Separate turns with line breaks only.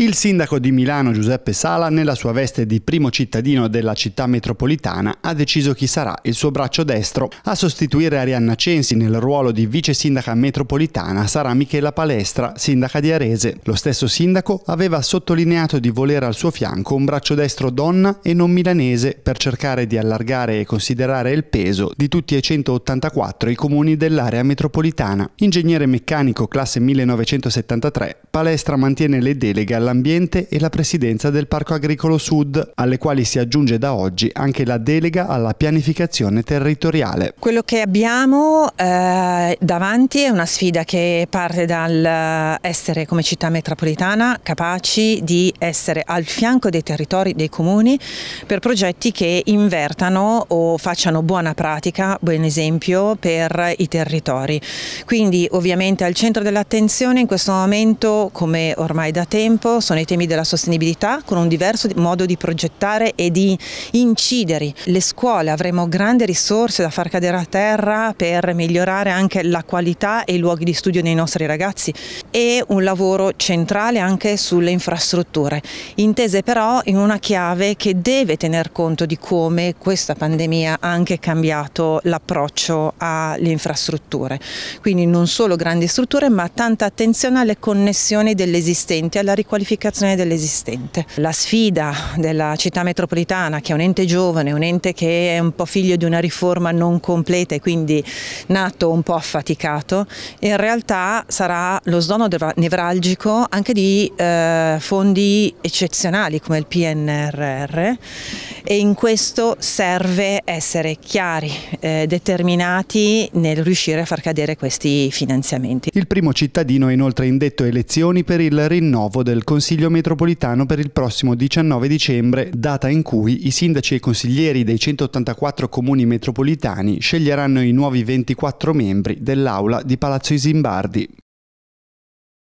Il sindaco di Milano Giuseppe Sala, nella sua veste di primo cittadino della città metropolitana, ha deciso chi sarà il suo braccio destro. A sostituire Arianna Censi nel ruolo di vice sindaca metropolitana sarà Michela Palestra, sindaca di Arese. Lo stesso sindaco aveva sottolineato di volere al suo fianco un braccio destro donna e non milanese per cercare di allargare e considerare il peso di tutti e 184 i comuni dell'area metropolitana. Ingegnere meccanico classe 1973, Palestra mantiene le deleghe all'ambiente e la presidenza del Parco Agricolo Sud, alle quali si aggiunge da oggi anche la delega alla pianificazione territoriale.
Quello che abbiamo eh, davanti è una sfida che parte dal eh, essere come città metropolitana capaci di essere al fianco dei territori, dei comuni, per progetti che invertano o facciano buona pratica, buon esempio, per i territori. Quindi ovviamente al centro dell'attenzione in questo momento come ormai da tempo, sono i temi della sostenibilità con un diverso modo di progettare e di incidere. Le scuole avremo grandi risorse da far cadere a terra per migliorare anche la qualità e i luoghi di studio dei nostri ragazzi e un lavoro centrale anche sulle infrastrutture, intese però in una chiave che deve tener conto di come questa pandemia ha anche cambiato l'approccio alle infrastrutture. Quindi non solo grandi strutture ma tanta attenzione alle connessioni riqualificazione dell'esistente alla riqualificazione dell'esistente. La sfida della città metropolitana che è un ente giovane, un ente che è un po' figlio di una riforma non completa e quindi nato un po' affaticato, in realtà sarà lo sdono nevralgico anche di eh, fondi eccezionali come il PNRR e in questo serve essere chiari, eh, determinati nel riuscire
a far cadere questi finanziamenti. Il primo cittadino è inoltre indetto elezioni elezioni per il rinnovo del Consiglio metropolitano per il prossimo 19 dicembre, data in cui i sindaci e i consiglieri dei 184 comuni metropolitani sceglieranno i nuovi 24 membri dell'Aula di Palazzo Isimbardi.